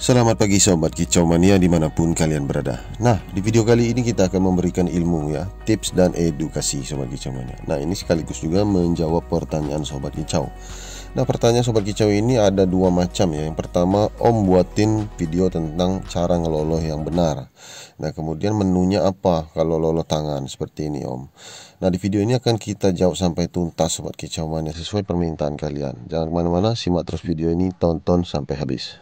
Selamat pagi sobat kicau mania dimanapun kalian berada Nah di video kali ini kita akan memberikan ilmu ya Tips dan edukasi sobat kicau mania. Nah ini sekaligus juga menjawab pertanyaan sobat kicau Nah pertanyaan sobat kicau ini ada dua macam ya Yang pertama om buatin video tentang cara ngeloloh yang benar Nah kemudian menunya apa kalau loloh tangan seperti ini om Nah di video ini akan kita jawab sampai tuntas sobat kicau mania Sesuai permintaan kalian Jangan kemana-mana simak terus video ini tonton sampai habis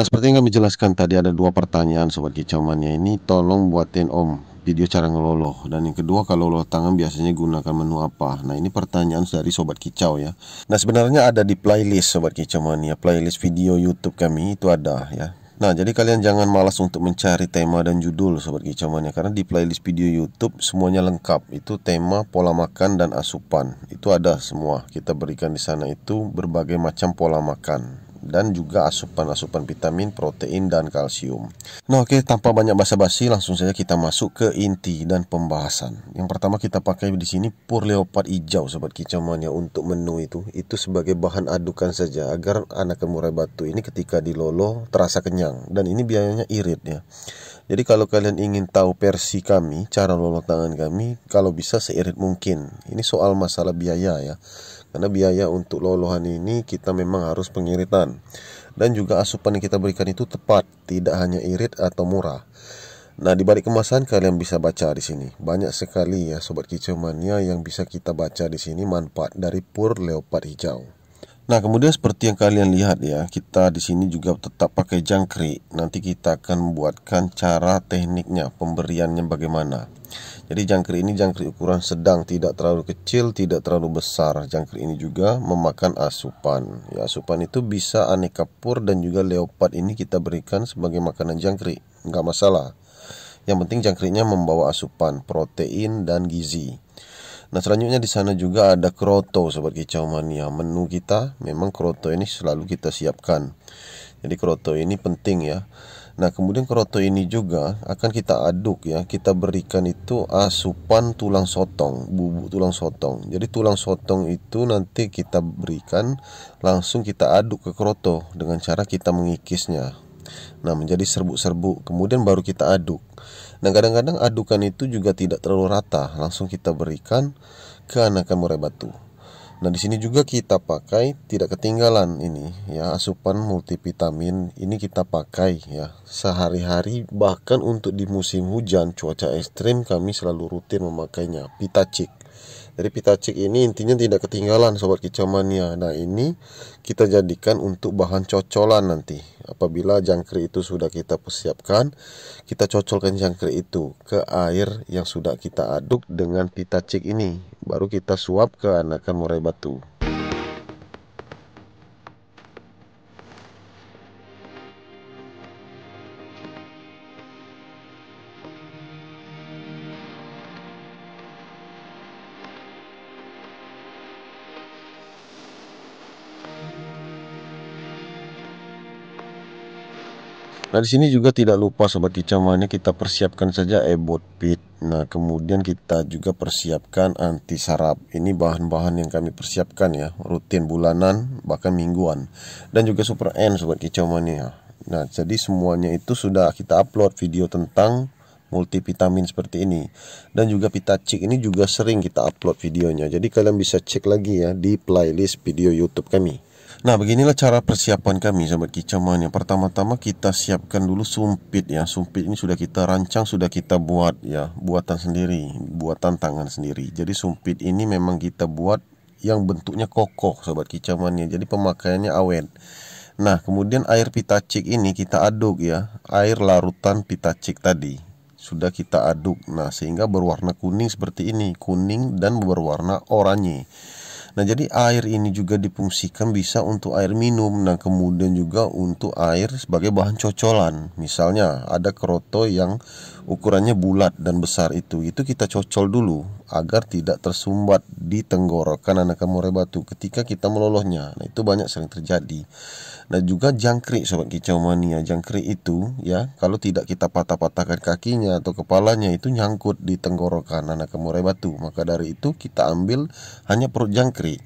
Nah seperti yang kami jelaskan tadi ada dua pertanyaan sobat kicauannya ini tolong buatin om video cara ngeloloh dan yang kedua kalau loloh tangan biasanya gunakan menu apa nah ini pertanyaan dari sobat kicau ya nah sebenarnya ada di playlist sobat kicau mania playlist video YouTube kami itu ada ya Nah, jadi kalian jangan malas untuk mencari tema dan judul sobat kicau mania karena di playlist video YouTube semuanya lengkap. Itu tema, pola makan dan asupan. Itu ada semua. Kita berikan di sana itu berbagai macam pola makan dan juga asupan-asupan vitamin, protein, dan kalsium. Nah oke, okay, tanpa banyak basa-basi langsung saja kita masuk ke inti dan pembahasan. Yang pertama kita pakai di sini pur leopard hijau sobat kicauan ya untuk menu itu. Itu sebagai bahan adukan saja agar anak kemurai batu ini ketika dilolo terasa kenyang dan ini biayanya irit ya. Jadi kalau kalian ingin tahu versi kami, cara lolo tangan kami, kalau bisa seirit mungkin. Ini soal masalah biaya ya. Karena biaya untuk lolohan ini kita memang harus pengiritan. Dan juga asupan yang kita berikan itu tepat, tidak hanya irit atau murah. Nah, di balik kemasan kalian bisa baca di sini. Banyak sekali ya sobat kicau mania yang bisa kita baca di sini manfaat dari pur leopard hijau. Nah, kemudian seperti yang kalian lihat ya, kita di sini juga tetap pakai jangkrik. Nanti kita akan membuatkan cara tekniknya, pemberiannya bagaimana. Jadi jangkrik ini jangkrik ukuran sedang, tidak terlalu kecil, tidak terlalu besar. Jangkrik ini juga memakan asupan. Ya, asupan itu bisa aneka pur dan juga leopard ini kita berikan sebagai makanan jangkrik. Enggak masalah. Yang penting jangkriknya membawa asupan, protein dan gizi. Nah selanjutnya di sana juga ada kroto sobat kicau mania. Menu kita memang kroto ini selalu kita siapkan. Jadi kroto ini penting ya. Nah kemudian kroto ini juga akan kita aduk ya. Kita berikan itu asupan tulang sotong, bubuk tulang sotong. Jadi tulang sotong itu nanti kita berikan langsung kita aduk ke kroto dengan cara kita mengikisnya Nah, menjadi serbu-serbu, kemudian baru kita aduk. Nah, kadang-kadang adukan itu juga tidak terlalu rata, langsung kita berikan ke anakan murai batu nah di sini juga kita pakai tidak ketinggalan ini ya asupan multivitamin ini kita pakai ya sehari-hari bahkan untuk di musim hujan cuaca ekstrim kami selalu rutin memakainya pita pitacik. Jadi cik ini intinya tidak ketinggalan sobat kicamania. Nah ini kita jadikan untuk bahan cocolan nanti. Apabila jangkrik itu sudah kita persiapkan, kita cocolkan jangkrik itu ke air yang sudah kita aduk dengan pita cik ini. Baru kita suap ke anakan murai Ubatuba. Nah, di sini juga tidak lupa sobat kicamannya kita persiapkan saja ebot pit. Nah, kemudian kita juga persiapkan anti sarap. Ini bahan-bahan yang kami persiapkan ya, rutin bulanan bahkan mingguan. Dan juga super end sobat kicamannya. Ya. Nah, jadi semuanya itu sudah kita upload video tentang multivitamin seperti ini. Dan juga pita cik ini juga sering kita upload videonya. Jadi kalian bisa cek lagi ya di playlist video YouTube kami. Nah beginilah cara persiapan kami sahabat kicaman Yang pertama-tama kita siapkan dulu sumpit ya Sumpit ini sudah kita rancang, sudah kita buat ya Buatan sendiri, buatan tangan sendiri Jadi sumpit ini memang kita buat yang bentuknya kokoh sahabat ya. Jadi pemakaiannya awet Nah kemudian air pitacik ini kita aduk ya Air larutan pitacik tadi sudah kita aduk nah sehingga berwarna kuning seperti ini kuning dan berwarna oranye Nah, jadi air ini juga difungsikan bisa untuk air minum, nah kemudian juga untuk air sebagai bahan cocolan. Misalnya ada keroto yang ukurannya bulat dan besar itu, itu kita cocol dulu agar tidak tersumbat di tenggorokan anak murai batu ketika kita melolohnya. Nah, itu banyak sering terjadi dan juga jangkrik sobat kicau mania jangkrik itu ya kalau tidak kita patah-patahkan kakinya atau kepalanya itu nyangkut di tenggorokan anak kemurai batu maka dari itu kita ambil hanya perut jangkrik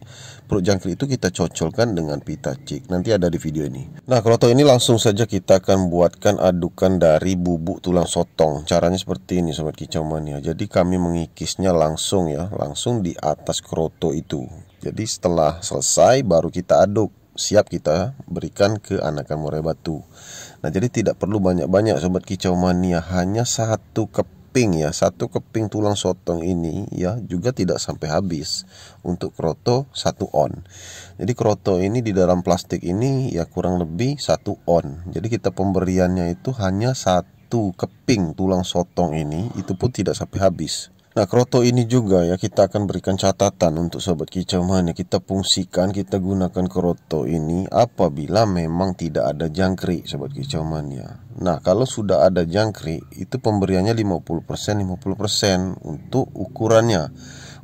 perut jangkrik itu kita cocolkan dengan pita cik nanti ada di video ini nah kroto ini langsung saja kita akan buatkan adukan dari bubuk tulang sotong caranya seperti ini sobat kicau mania jadi kami mengikisnya langsung ya langsung di atas kroto itu jadi setelah selesai baru kita aduk siap kita berikan ke anakan murai batu. Nah, jadi tidak perlu banyak-banyak sobat kicau mania, hanya satu keping ya, satu keping tulang sotong ini ya juga tidak sampai habis untuk kroto satu on. Jadi kroto ini di dalam plastik ini ya kurang lebih satu on. Jadi kita pemberiannya itu hanya satu keping tulang sotong ini itu pun tidak sampai habis. Nah, kroto ini juga ya kita akan berikan catatan untuk sobat kicau mana kita fungsikan, kita gunakan kroto ini apabila memang tidak ada jangkrik sobat kicau mania. Ya. Nah, kalau sudah ada jangkrik itu pemberiannya 50% 50% untuk ukurannya.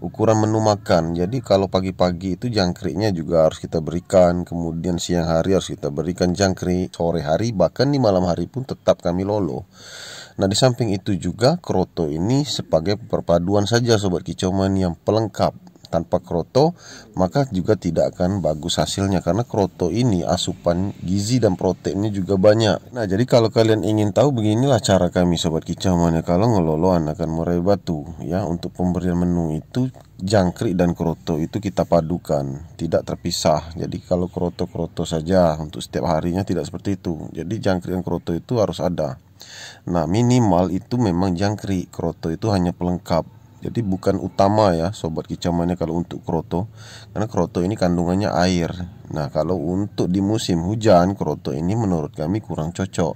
Ukuran menu makan. Jadi kalau pagi-pagi itu jangkriknya juga harus kita berikan, kemudian siang hari harus kita berikan jangkrik, sore hari bahkan di malam hari pun tetap kami lolo. Nah di samping itu juga kroto ini sebagai perpaduan saja sobat kicauan yang pelengkap tanpa kroto maka juga tidak akan bagus hasilnya karena kroto ini asupan gizi dan proteinnya juga banyak. Nah, jadi kalau kalian ingin tahu beginilah cara kami sobat kicauan kalau ngelolohan akan murai batu ya untuk pemberian menu itu jangkrik dan kroto itu kita padukan, tidak terpisah. Jadi kalau kroto-kroto saja untuk setiap harinya tidak seperti itu. Jadi jangkrik dan kroto itu harus ada. Nah minimal itu memang jangkrik kroto itu hanya pelengkap jadi bukan utama ya sobat kicamannya kalau untuk kroto karena kroto ini kandungannya air nah kalau untuk di musim hujan kroto ini menurut kami kurang cocok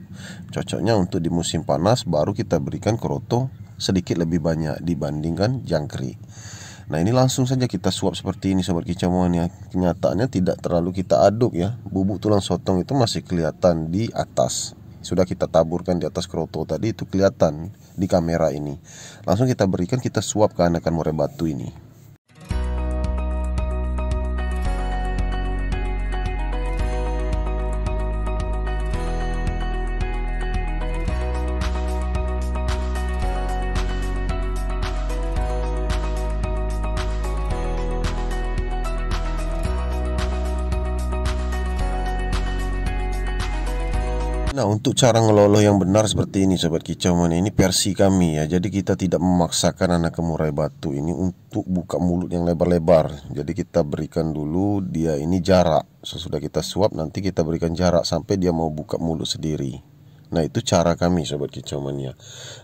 cocoknya untuk di musim panas baru kita berikan kroto sedikit lebih banyak dibandingkan jangkrik Nah ini langsung saja kita suap seperti ini sobat kicamannya Kenyataannya tidak terlalu kita aduk ya Bubuk tulang sotong itu masih kelihatan di atas sudah kita taburkan di atas kroto tadi itu kelihatan di kamera ini. Langsung kita berikan kita suap ke anakan murai batu ini. untuk cara ngeloloh yang benar seperti ini sobat kicau mana ini versi kami ya. Jadi kita tidak memaksakan anak kemurai batu ini untuk buka mulut yang lebar-lebar. Jadi kita berikan dulu dia ini jarak. Sesudah kita suap nanti kita berikan jarak sampai dia mau buka mulut sendiri. Nah itu cara kami sobat kicau mania.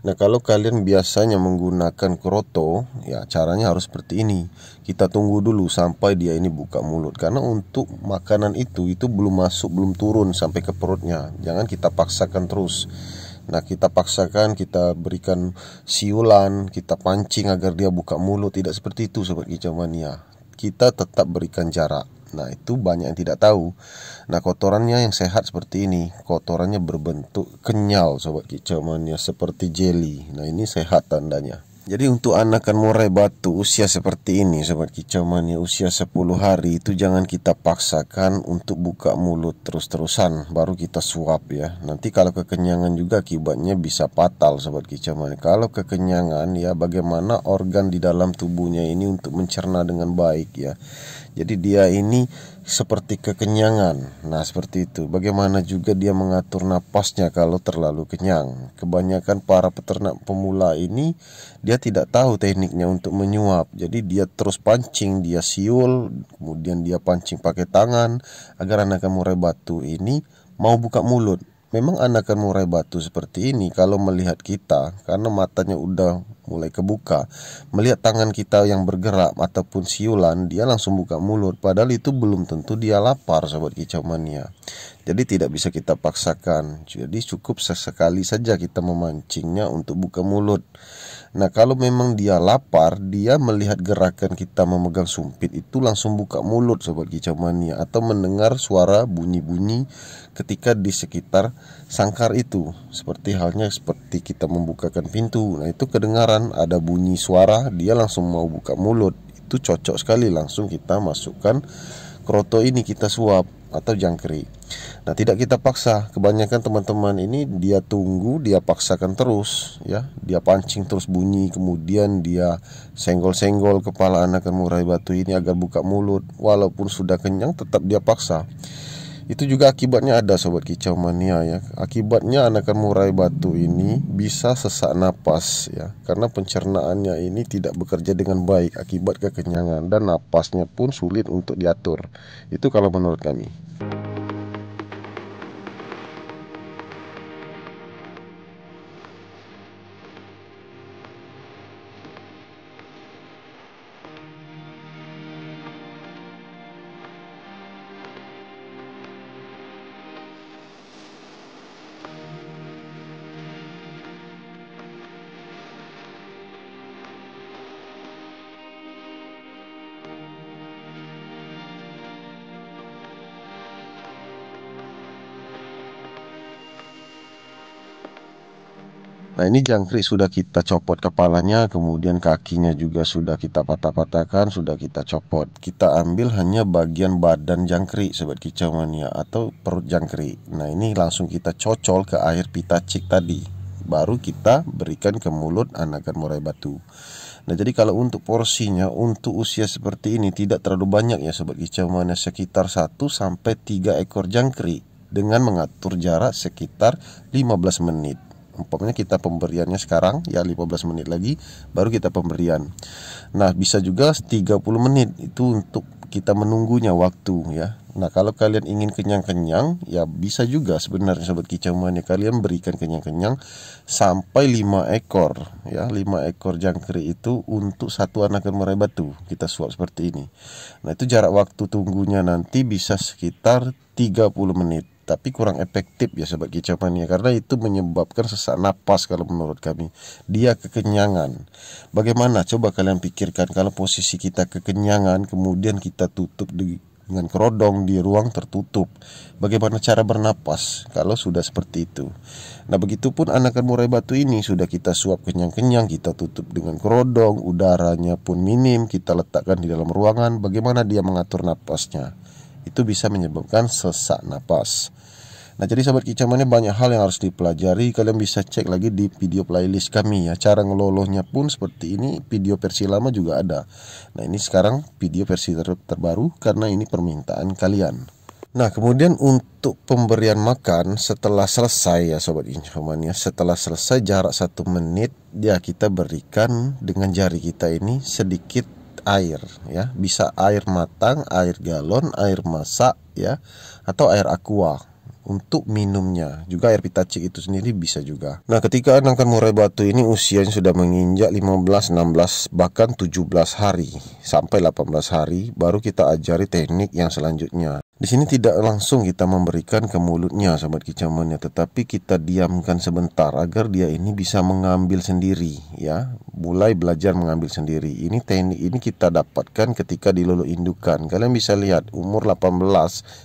Nah kalau kalian biasanya menggunakan kroto, ya caranya harus seperti ini. Kita tunggu dulu sampai dia ini buka mulut karena untuk makanan itu itu belum masuk belum turun sampai ke perutnya. Jangan kita paksakan terus. Nah kita paksakan kita berikan siulan, kita pancing agar dia buka mulut tidak seperti itu sobat kicau mania. Kita tetap berikan jarak Nah, itu banyak yang tidak tahu. Nah, kotorannya yang sehat seperti ini. Kotorannya berbentuk kenyal, sobat kicauannya seperti jelly. Nah, ini sehat tandanya. Jadi untuk anak kan murai batu usia seperti ini sobat kicau mania usia 10 hari itu jangan kita paksakan untuk buka mulut terus-terusan baru kita suap ya. Nanti kalau kekenyangan juga akibatnya bisa fatal sobat kicau mania. Kalau kekenyangan ya bagaimana organ di dalam tubuhnya ini untuk mencerna dengan baik ya. Jadi dia ini seperti kekenyangan. Nah, seperti itu. Bagaimana juga dia mengatur napasnya kalau terlalu kenyang. Kebanyakan para peternak pemula ini dia tidak tahu tekniknya untuk menyuap. Jadi dia terus pancing, dia siul, kemudian dia pancing pakai tangan agar anak murai batu ini mau buka mulut. Memang anakan murai batu seperti ini kalau melihat kita karena matanya udah mulai kebuka. Melihat tangan kita yang bergerak ataupun siulan, dia langsung buka mulut. Padahal itu belum tentu dia lapar, sobat kicau mania. Jadi tidak bisa kita paksakan. Jadi cukup sesekali saja kita memancingnya untuk buka mulut. Nah kalau memang dia lapar, dia melihat gerakan kita memegang sumpit itu langsung buka mulut sobat Mania atau mendengar suara bunyi-bunyi ketika di sekitar sangkar itu. Seperti halnya seperti kita membukakan pintu. Nah itu kedengaran ada bunyi suara, dia langsung mau buka mulut. Itu cocok sekali langsung kita masukkan kroto ini kita suap atau jangkrik. Nah, tidak kita paksa. Kebanyakan teman-teman ini dia tunggu, dia paksakan terus, ya. Dia pancing terus bunyi, kemudian dia senggol-senggol kepala anak murai batu ini agar buka mulut. Walaupun sudah kenyang, tetap dia paksa. Itu juga akibatnya ada sobat kicau mania ya. Akibatnya anakan murai batu ini bisa sesak napas ya karena pencernaannya ini tidak bekerja dengan baik akibat kekenyangan dan napasnya pun sulit untuk diatur. Itu kalau menurut kami. Nah ini jangkrik sudah kita copot kepalanya kemudian kakinya juga sudah kita patah-patahkan sudah kita copot Kita ambil hanya bagian badan jangkrik sobat kicau mania atau perut jangkrik Nah ini langsung kita cocol ke air pita cik tadi Baru kita berikan ke mulut anakan murai batu Nah jadi kalau untuk porsinya untuk usia seperti ini tidak terlalu banyak ya sobat kicau mania Sekitar 1 sampai 3 ekor jangkrik dengan mengatur jarak sekitar 15 menit umpamanya kita pemberiannya sekarang ya 15 menit lagi baru kita pemberian nah bisa juga 30 menit itu untuk kita menunggunya waktu ya Nah kalau kalian ingin kenyang-kenyang ya bisa juga sebenarnya sobat kicau mania ya. kalian berikan kenyang-kenyang sampai 5 ekor ya 5 ekor jangkrik itu untuk satu anak merah batu kita suap seperti ini. Nah itu jarak waktu tunggunya nanti bisa sekitar 30 menit tapi kurang efektif ya sobat kicau mania karena itu menyebabkan sesak napas kalau menurut kami dia kekenyangan bagaimana coba kalian pikirkan kalau posisi kita kekenyangan kemudian kita tutup di dengan kerodong di ruang tertutup. Bagaimana cara bernapas kalau sudah seperti itu? Nah, begitupun anakan murai batu ini sudah kita suap kenyang-kenyang, kita tutup dengan kerodong, udaranya pun minim, kita letakkan di dalam ruangan. Bagaimana dia mengatur napasnya? Itu bisa menyebabkan sesak napas. Nah jadi sahabat kicaman ini banyak hal yang harus dipelajari Kalian bisa cek lagi di video playlist kami ya Cara ngelolohnya pun seperti ini video versi lama juga ada Nah ini sekarang video versi ter terbaru karena ini permintaan kalian Nah kemudian untuk pemberian makan setelah selesai ya sobat infoman ya Setelah selesai jarak satu menit ya kita berikan dengan jari kita ini sedikit air ya bisa air matang air galon air masak ya atau air aqua untuk minumnya. Juga air pitacik itu sendiri bisa juga. Nah, ketika anakan murai batu ini usianya sudah menginjak 15, 16, bahkan 17 hari sampai 18 hari baru kita ajari teknik yang selanjutnya. Di sini tidak langsung kita memberikan ke mulutnya sahabat kicaman tetapi kita diamkan sebentar agar dia ini bisa mengambil sendiri ya, mulai belajar mengambil sendiri. Ini teknik ini kita dapatkan ketika di lolo indukan. Kalian bisa lihat umur 18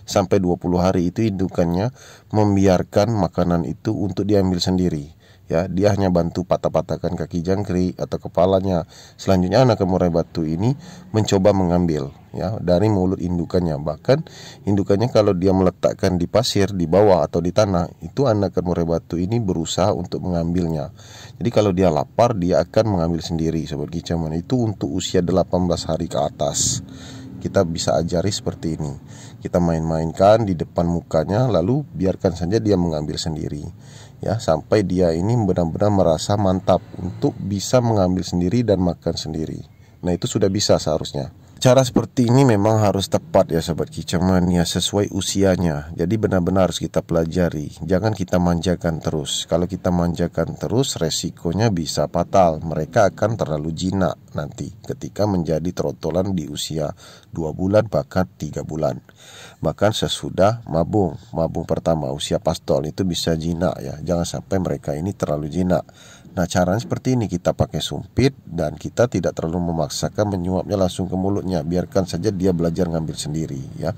sampai 20 hari itu indukannya membiarkan makanan itu untuk diambil sendiri ya dia hanya bantu patah-patahkan kaki jangkrik atau kepalanya selanjutnya anak kemurai batu ini mencoba mengambil ya dari mulut indukannya bahkan indukannya kalau dia meletakkan di pasir di bawah atau di tanah itu anak kemurai batu ini berusaha untuk mengambilnya jadi kalau dia lapar dia akan mengambil sendiri sobat kicaman itu untuk usia 18 hari ke atas kita bisa ajari seperti ini kita main-mainkan di depan mukanya lalu biarkan saja dia mengambil sendiri ya sampai dia ini benar-benar merasa mantap untuk bisa mengambil sendiri dan makan sendiri. Nah itu sudah bisa seharusnya. Cara seperti ini memang harus tepat ya sahabat kicaman ya sesuai usianya. Jadi benar-benar harus kita pelajari. Jangan kita manjakan terus. Kalau kita manjakan terus resikonya bisa fatal. Mereka akan terlalu jinak nanti ketika menjadi trotolan di usia 2 bulan bahkan 3 bulan bahkan sesudah mabung mabung pertama usia pastol itu bisa jinak ya jangan sampai mereka ini terlalu jinak nah caranya seperti ini kita pakai sumpit dan kita tidak terlalu memaksakan menyuapnya langsung ke mulutnya biarkan saja dia belajar ngambil sendiri ya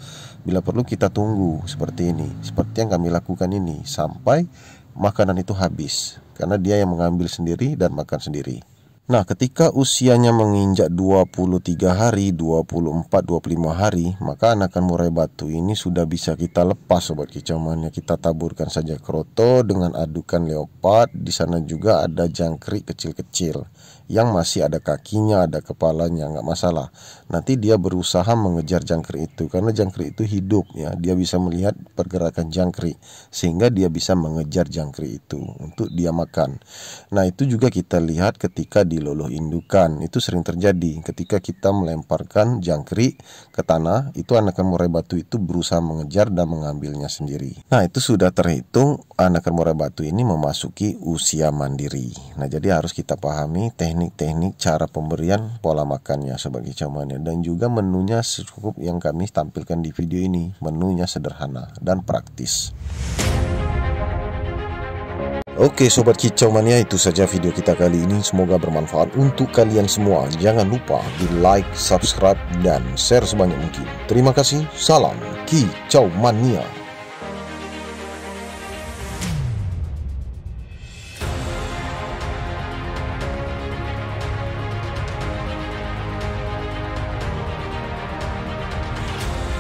bila perlu kita tunggu seperti ini seperti yang kami lakukan ini sampai makanan itu habis karena dia yang mengambil sendiri dan makan sendiri Nah, ketika usianya menginjak 23 hari, 24, 25 hari, maka anakan murai batu ini sudah bisa kita lepas sobat kicamannya. Kita taburkan saja kroto dengan adukan leopard. Di sana juga ada jangkrik kecil-kecil yang masih ada kakinya, ada kepalanya, nggak masalah. Nanti dia berusaha mengejar jangkrik itu karena jangkrik itu hidup ya, dia bisa melihat pergerakan jangkrik sehingga dia bisa mengejar jangkrik itu untuk dia makan. Nah, itu juga kita lihat ketika di loloh indukan. Itu sering terjadi ketika kita melemparkan jangkrik ke tanah, itu anak murai batu itu berusaha mengejar dan mengambilnya sendiri. Nah, itu sudah terhitung anak murai batu ini memasuki usia mandiri. Nah, jadi harus kita pahami teknik teknik-teknik cara pemberian pola makannya sebagai camannya dan juga menunya cukup yang kami tampilkan di video ini menunya sederhana dan praktis Oke Sobat Kicau Mania itu saja video kita kali ini Semoga bermanfaat untuk kalian semua Jangan lupa di like, subscribe, dan share sebanyak mungkin Terima kasih, salam Kicau Mania